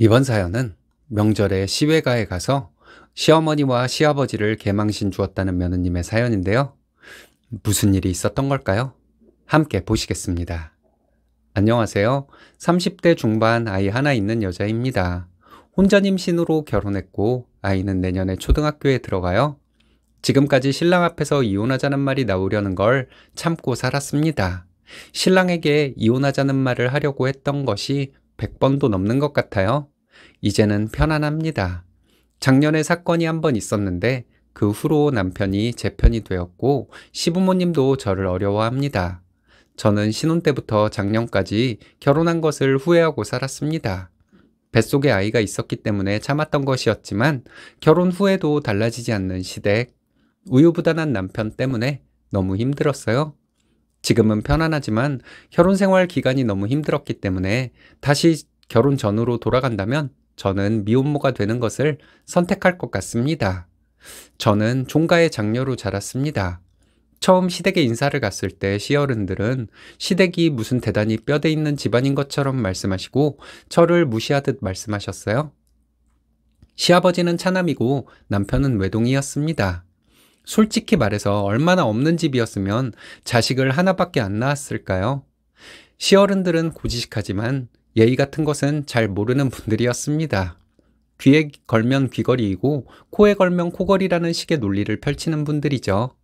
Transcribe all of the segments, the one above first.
이번 사연은 명절에 시외가에 가서 시어머니와 시아버지를 개망신 주었다는 며느님의 사연인데요. 무슨 일이 있었던 걸까요? 함께 보시겠습니다. 안녕하세요. 30대 중반 아이 하나 있는 여자입니다. 혼전 임신으로 결혼했고 아이는 내년에 초등학교에 들어가요. 지금까지 신랑 앞에서 이혼하자는 말이 나오려는 걸 참고 살았습니다. 신랑에게 이혼하자는 말을 하려고 했던 것이 100번도 넘는 것 같아요. 이제는 편안합니다. 작년에 사건이 한 번 있었는데 그 후로 남편이 제 편이 되었고 시부모님도 저를 어려워합니다. 저는 신혼 때부터 작년까지 결혼한 것을 후회하고 살았습니다. 뱃속에 아이가 있었기 때문에 참았던 것이었지만 결혼 후에도 달라지지 않는 시댁, 우유부단한 남편 때문에 너무 힘들었어요. 지금은 편안하지만 결혼 생활 기간이 너무 힘들었기 때문에 다시 결혼 전으로 돌아간다면 저는 미혼모가 되는 것을 선택할 것 같습니다. 저는 종가의 장녀로 자랐습니다. 처음 시댁에 인사를 갔을 때 시어른들은 시댁이 무슨 대단히 뼈대 있는 집안인 것처럼 말씀하시고 저를 무시하듯 말씀하셨어요. 시아버지는 차남이고 남편은 외동이었습니다. 솔직히 말해서 얼마나 없는 집이었으면 자식을 하나밖에 안 낳았을까요? 시어른들은 고지식하지만 예의 같은 것은 잘 모르는 분들이었습니다. 귀에 걸면 귀걸이이고 코에 걸면 코걸이라는 식의 논리를 펼치는 분들이죠.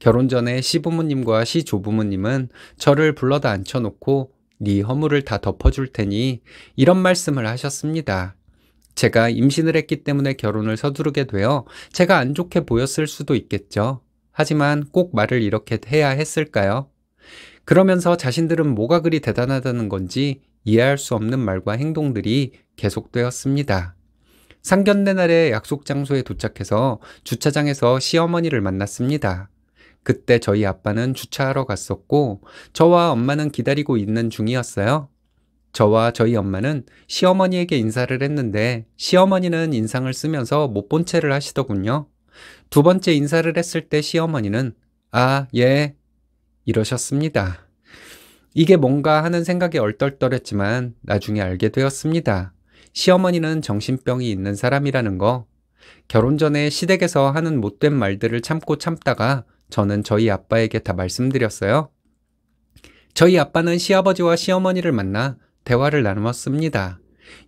결혼 전에 시부모님과 시조부모님은 저를 불러다 앉혀놓고 네 허물을 다 덮어줄 테니 이런 말씀을 하셨습니다. 제가 임신을 했기 때문에 결혼을 서두르게 되어 제가 안 좋게 보였을 수도 있겠죠. 하지만 꼭 말을 이렇게 해야 했을까요? 그러면서 자신들은 뭐가 그리 대단하다는 건지 이해할 수 없는 말과 행동들이 계속되었습니다. 상견례 날에 약속 장소에 도착해서 주차장에서 시어머니를 만났습니다. 그때 저희 아빠는 주차하러 갔었고 저와 엄마는 기다리고 있는 중이었어요. 저와 저희 엄마는 시어머니에게 인사를 했는데 시어머니는 인상을 쓰면서 못 본 채를 하시더군요. 두 번째 인사를 했을 때 시어머니는 아, 예, 이러셨습니다. 이게 뭔가 하는 생각이 얼떨떨했지만 나중에 알게 되었습니다. 시어머니는 정신병이 있는 사람이라는 거. 결혼 전에 시댁에서 하는 못된 말들을 참고 참다가 저는 저희 아빠에게 다 말씀드렸어요. 저희 아빠는 시아버지와 시어머니를 만나 대화를 나누었습니다.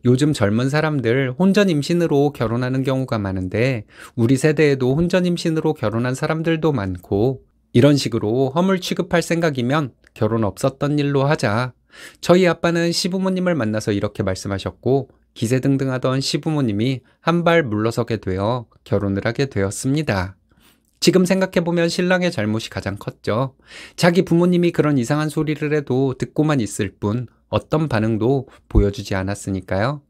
요즘 젊은 사람들 혼전 임신으로 결혼하는 경우가 많은데 우리 세대에도 혼전 임신으로 결혼한 사람들도 많고 이런 식으로 허물 취급할 생각이면 결혼 없었던 일로 하자. 저희 아빠는 시부모님을 만나서 이렇게 말씀하셨고 기세등등하던 시부모님이 한 발 물러서게 되어 결혼을 하게 되었습니다. 지금 생각해보면 신랑의 잘못이 가장 컸죠. 자기 부모님이 그런 이상한 소리를 해도 듣고만 있을 뿐 어떤 반응도 보여주지 않았으니까요.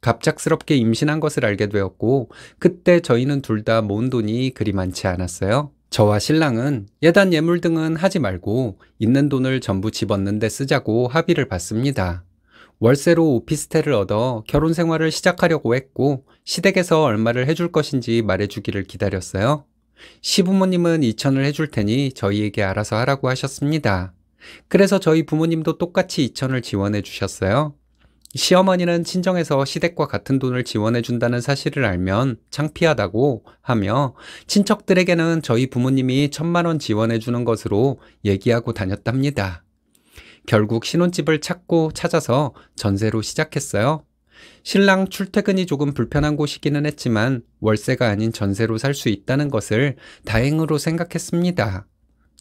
갑작스럽게 임신한 것을 알게 되었고 그때 저희는 둘 다 모은 돈이 그리 많지 않았어요. 저와 신랑은 예단 예물 등은 하지 말고 있는 돈을 전부 집었는데 쓰자고 합의를 받습니다. 월세로 오피스텔을 얻어 결혼 생활을 시작하려고 했고 시댁에서 얼마를 해줄 것인지 말해주기를 기다렸어요. 시부모님은 2천을 해줄 테니 저희에게 알아서 하라고 하셨습니다. 그래서 저희 부모님도 똑같이 2천을 지원해 주셨어요. 시어머니는 친정에서 시댁과 같은 돈을 지원해 준다는 사실을 알면 창피하다고 하며 친척들에게는 저희 부모님이 천만 원 지원해 주는 것으로 얘기하고 다녔답니다. 결국 신혼집을 찾고 찾아서 전세로 시작했어요. 신랑 출퇴근이 조금 불편한 곳이기는 했지만 월세가 아닌 전세로 살 수 있다는 것을 다행으로 생각했습니다.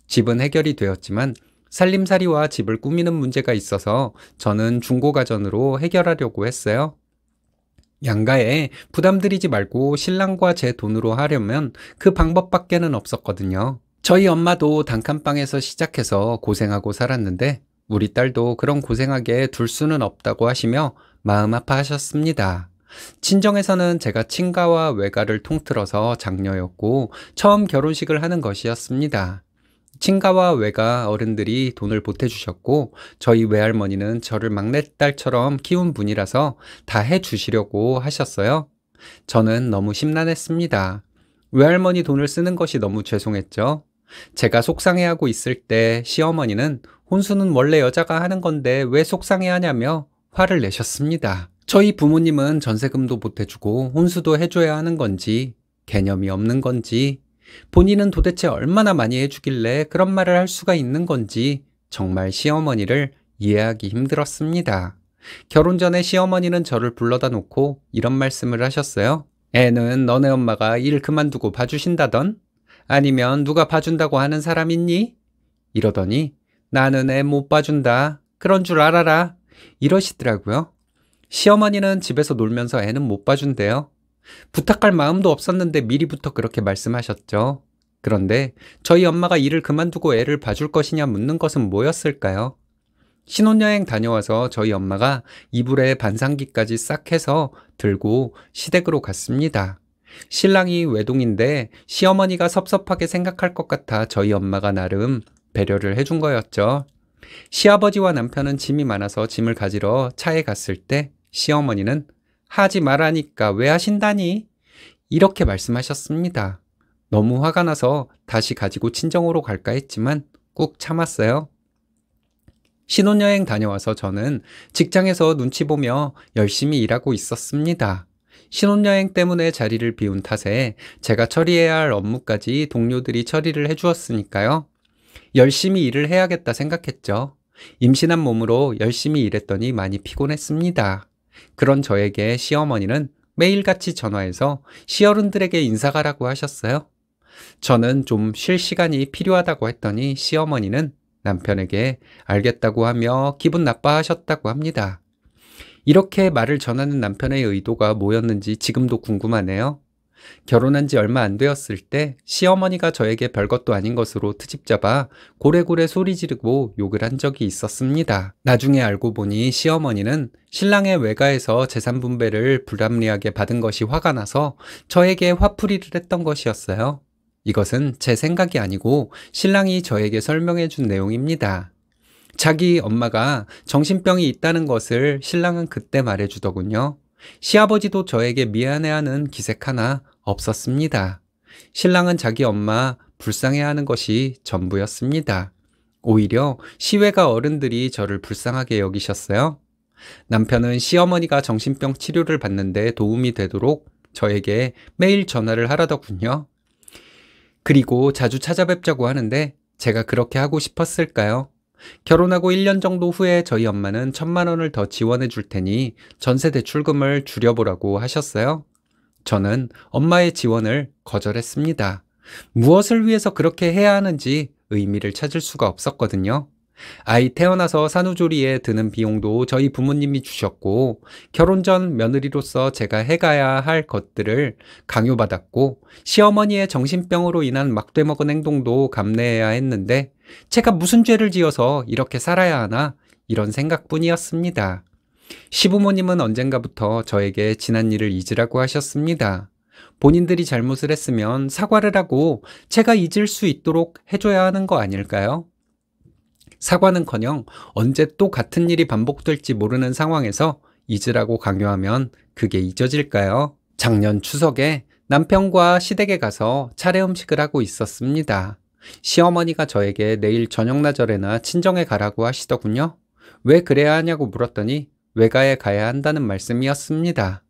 집은 해결이 되었지만 살림살이와 집을 꾸미는 문제가 있어서 저는 중고가전으로 해결하려고 했어요. 양가에 부담드리지 말고 신랑과 제 돈으로 하려면 그 방법밖에는 없었거든요. 저희 엄마도 단칸방에서 시작해서 고생하고 살았는데 우리 딸도 그런 고생하게 둘 수는 없다고 하시며 마음 아파하셨습니다. 친정에서는 제가 친가와 외가를 통틀어서 장녀였고 처음 결혼식을 하는 것이었습니다. 친가와 외가 어른들이 돈을 보태주셨고 저희 외할머니는 저를 막내딸처럼 키운 분이라서 다 해주시려고 하셨어요. 저는 너무 심란했습니다. 외할머니 돈을 쓰는 것이 너무 죄송했죠. 제가 속상해하고 있을 때 시어머니는 혼수는 원래 여자가 하는 건데 왜 속상해하냐며 화를 내셨습니다. 저희 부모님은 전세금도 보태주고 혼수도 해줘야 하는 건지 개념이 없는 건지 본인은 도대체 얼마나 많이 해주길래 그런 말을 할 수가 있는 건지 정말 시어머니를 이해하기 힘들었습니다. 결혼 전에 시어머니는 저를 불러다 놓고 이런 말씀을 하셨어요. 애는 너네 엄마가 일 그만두고 봐주신다던? 아니면 누가 봐준다고 하는 사람 있니? 이러더니 나는 애 못 봐준다. 그런 줄 알아라. 이러시더라고요. 시어머니는 집에서 놀면서 애는 못 봐준대요. 부탁할 마음도 없었는데 미리부터 그렇게 말씀하셨죠. 그런데 저희 엄마가 일을 그만두고 애를 봐줄 것이냐 묻는 것은 뭐였을까요? 신혼여행 다녀와서 저희 엄마가 이불에 반상기까지 싹 해서 들고 시댁으로 갔습니다. 신랑이 외동인데 시어머니가 섭섭하게 생각할 것 같아 저희 엄마가 나름 배려를 해준 거였죠. 시아버지와 남편은 짐이 많아서 짐을 가지러 차에 갔을 때 시어머니는 하지 말라니까 왜 하신다니? 이렇게 말씀하셨습니다. 너무 화가 나서 다시 가지고 친정으로 갈까 했지만 꾹 참았어요. 신혼여행 다녀와서 저는 직장에서 눈치 보며 열심히 일하고 있었습니다. 신혼여행 때문에 자리를 비운 탓에 제가 처리해야 할 업무까지 동료들이 처리를 해주었으니까요. 열심히 일을 해야겠다 생각했죠. 임신한 몸으로 열심히 일했더니 많이 피곤했습니다. 그런 저에게 시어머니는 매일같이 전화해서 시어른들에게 인사가라고 하셨어요. 저는 좀 쉴 시간이 필요하다고 했더니 시어머니는 남편에게 알겠다고 하며 기분 나빠하셨다고 합니다. 이렇게 말을 전하는 남편의 의도가 뭐였는지 지금도 궁금하네요. 결혼한 지 얼마 안 되었을 때 시어머니가 저에게 별것도 아닌 것으로 트집 잡아 고래고래 소리 지르고 욕을 한 적이 있었습니다. 나중에 알고 보니 시어머니는 신랑의 외가에서 재산 분배를 불합리하게 받은 것이 화가 나서 저에게 화풀이를 했던 것이었어요. 이것은 제 생각이 아니고 신랑이 저에게 설명해 준 내용입니다. 자기 엄마가 정신병이 있다는 것을 신랑은 그때 말해주더군요. 시아버지도 저에게 미안해하는 기색 하나 없었습니다. 신랑은 자기 엄마 불쌍해하는 것이 전부였습니다. 오히려 시외가 어른들이 저를 불쌍하게 여기셨어요. 남편은 시어머니가 정신병 치료를 받는데 도움이 되도록 저에게 매일 전화를 하라더군요. 그리고 자주 찾아뵙자고 하는데 제가 그렇게 하고 싶었을까요? 결혼하고 1년 정도 후에 저희 엄마는 천만 원을 더 지원해 줄 테니 전세 대출금을 줄여보라고 하셨어요. 저는 엄마의 지원을 거절했습니다. 무엇을 위해서 그렇게 해야 하는지 의미를 찾을 수가 없었거든요. 아이 태어나서 산후조리에 드는 비용도 저희 부모님이 주셨고 결혼 전 며느리로서 제가 해가야 할 것들을 강요받았고 시어머니의 정신병으로 인한 막돼먹은 행동도 감내해야 했는데 제가 무슨 죄를 지어서 이렇게 살아야 하나 이런 생각뿐이었습니다. 시부모님은 언젠가부터 저에게 지난 일을 잊으라고 하셨습니다. 본인들이 잘못을 했으면 사과를 하고 제가 잊을 수 있도록 해줘야 하는 거 아닐까요? 사과는커녕 언제 또 같은 일이 반복될지 모르는 상황에서 잊으라고 강요하면 그게 잊어질까요? 작년 추석에 남편과 시댁에 가서 차례 음식을 하고 있었습니다. 시어머니가 저에게 내일 저녁나절에나 친정에 가라고 하시더군요. 왜 그래야 하냐고 물었더니 외가에 가야 한다는 말씀이었습니다.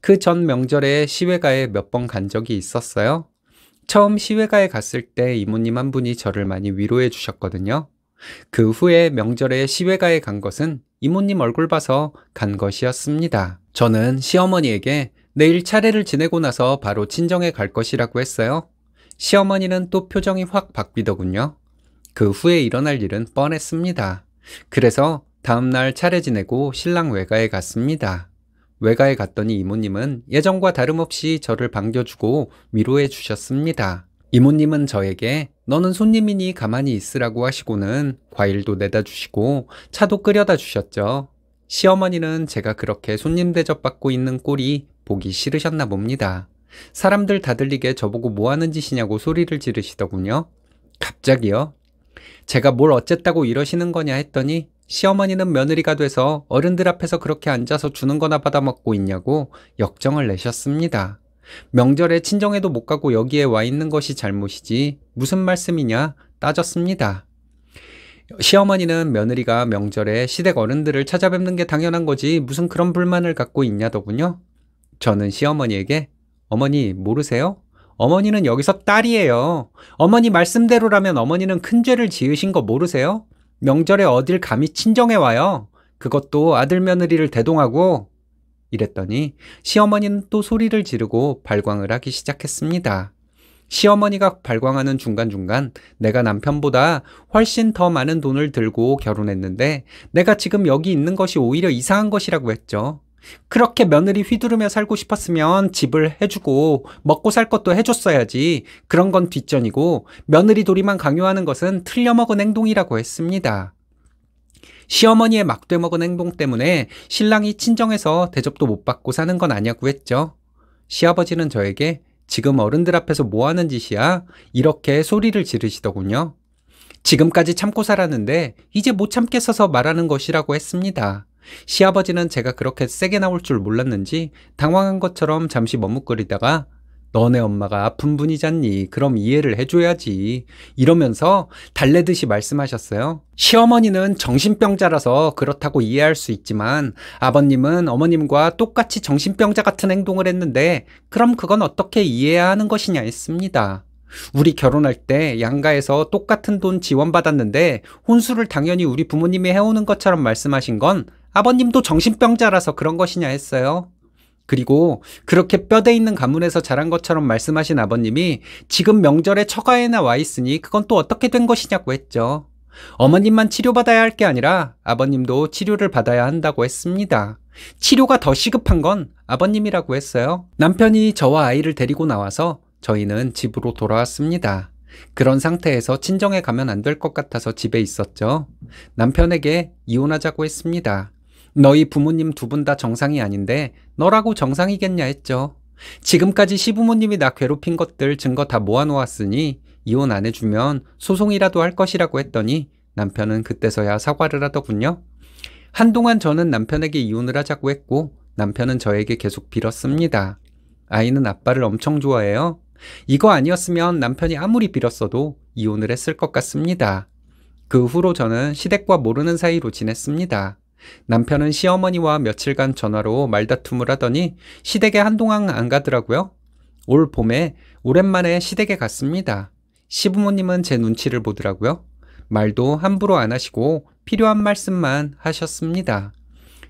그 전 명절에 시외가에 몇 번 간 적이 있었어요. 처음 시외가에 갔을 때 이모님 한 분이 저를 많이 위로해 주셨거든요. 그 후에 명절에 시외가에 간 것은 이모님 얼굴 봐서 간 것이었습니다. 저는 시어머니에게 내일 차례를 지내고 나서 바로 친정에 갈 것이라고 했어요. 시어머니는 또 표정이 확 바뀌더군요. 그 후에 일어날 일은 뻔했습니다. 그래서 다음날 차례 지내고 신랑 외가에 갔습니다. 외가에 갔더니 이모님은 예전과 다름없이 저를 반겨주고 위로해 주셨습니다. 이모님은 저에게 너는 손님이니 가만히 있으라고 하시고는 과일도 내다 주시고 차도 끓여다 주셨죠. 시어머니는 제가 그렇게 손님 대접받고 있는 꼴이 보기 싫으셨나 봅니다. 사람들 다 들리게 저보고 뭐하는 짓이냐고 소리를 지르시더군요. 갑자기요. 제가 뭘 어쨌다고 이러시는 거냐 했더니 시어머니는 며느리가 돼서 어른들 앞에서 그렇게 앉아서 주는 거나 받아먹고 있냐고 역정을 내셨습니다. 명절에 친정에도 못 가고 여기에 와 있는 것이 잘못이지 무슨 말씀이냐 따졌습니다. 시어머니는 며느리가 명절에 시댁 어른들을 찾아뵙는 게 당연한 거지 무슨 그런 불만을 갖고 있냐더군요. 저는 시어머니에게 어머니 모르세요? 어머니는 여기서 딸이에요. 어머니 말씀대로라면 어머니는 큰 죄를 지으신 거 모르세요? 명절에 어딜 감히 친정에 와요. 그것도 아들 며느리를 대동하고 이랬더니 시어머니는 또 소리를 지르고 발광을 하기 시작했습니다. 시어머니가 발광하는 중간중간 내가 남편보다 훨씬 더 많은 돈을 들고 결혼했는데 내가 지금 여기 있는 것이 오히려 이상한 것이라고 했죠. 그렇게 며느리 휘두르며 살고 싶었으면 집을 해주고 먹고 살 것도 해줬어야지 그런 건 뒷전이고 며느리 도리만 강요하는 것은 틀려먹은 행동이라고 했습니다. 시어머니의 막돼먹은 행동 때문에 신랑이 친정에서 대접도 못 받고 사는 건 아냐고 니 했죠. 시아버지는 저에게 지금 어른들 앞에서 뭐 하는 짓이야? 이렇게 소리를 지르시더군요. 지금까지 참고 살았는데 이제 못 참겠어서 말하는 것이라고 했습니다. 시아버지는 제가 그렇게 세게 나올 줄 몰랐는지 당황한 것처럼 잠시 머뭇거리다가 너네 엄마가 아픈 분이잖니. 그럼 이해를 해줘야지. 이러면서 달래듯이 말씀하셨어요. 시어머니는 정신병자라서 그렇다고 이해할 수 있지만 아버님은 어머님과 똑같이 정신병자 같은 행동을 했는데 그럼 그건 어떻게 이해해야 하는 것이냐 했습니다. 우리 결혼할 때 양가에서 똑같은 돈 지원받았는데 혼수를 당연히 우리 부모님이 해오는 것처럼 말씀하신 건 아버님도 정신병자라서 그런 것이냐 했어요. 그리고 그렇게 뼈대 있는 가문에서 자란 것처럼 말씀하신 아버님이 지금 명절에 처가에나 와 있으니 그건 또 어떻게 된 것이냐고 했죠. 어머님만 치료받아야 할 게 아니라 아버님도 치료를 받아야 한다고 했습니다. 치료가 더 시급한 건 아버님이라고 했어요. 남편이 저와 아이를 데리고 나와서 저희는 집으로 돌아왔습니다. 그런 상태에서 친정에 가면 안 될 것 같아서 집에 있었죠. 남편에게 이혼하자고 했습니다. 너희 부모님 두 분 다 정상이 아닌데 너라고 정상이겠냐 했죠. 지금까지 시부모님이 나 괴롭힌 것들 증거 다 모아놓았으니 이혼 안 해주면 소송이라도 할 것이라고 했더니 남편은 그때서야 사과를 하더군요. 한동안 저는 남편에게 이혼을 하자고 했고 남편은 저에게 계속 빌었습니다. 아이는 아빠를 엄청 좋아해요. 이거 아니었으면 남편이 아무리 빌었어도 이혼을 했을 것 같습니다. 그 후로 저는 시댁과 모르는 사이로 지냈습니다. 남편은 시어머니와 며칠간 전화로 말다툼을 하더니 시댁에 한동안 안 가더라고요. 올 봄에 오랜만에 시댁에 갔습니다. 시부모님은 제 눈치를 보더라고요. 말도 함부로 안 하시고 필요한 말씀만 하셨습니다.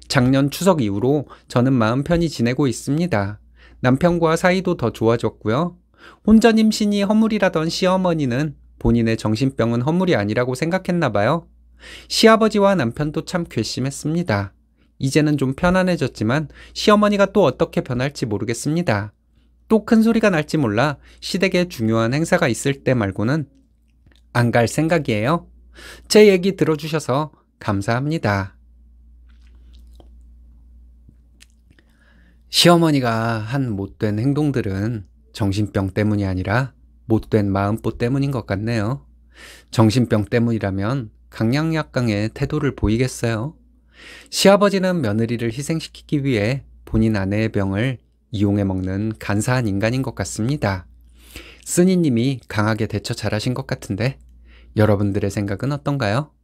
작년 추석 이후로 저는 마음 편히 지내고 있습니다. 남편과 사이도 더 좋아졌고요. 혼전 임신이 허물이라던 시어머니는 본인의 정신병은 허물이 아니라고 생각했나 봐요. 시아버지와 남편도 참 괘씸했습니다. 이제는 좀 편안해졌지만 시어머니가 또 어떻게 변할지 모르겠습니다. 또 큰 소리가 날지 몰라 시댁에 중요한 행사가 있을 때 말고는 안 갈 생각이에요. 제 얘기 들어주셔서 감사합니다. 시어머니가 한 못된 행동들은 정신병 때문이 아니라 못된 마음보 때문인 것 같네요. 정신병 때문이라면 강양약강의 태도를 보이겠어요? 시아버지는 며느리를 희생시키기 위해 본인 아내의 병을 이용해 먹는 간사한 인간인 것 같습니다. 스니님이 강하게 대처 잘하신 것 같은데 여러분들의 생각은 어떤가요?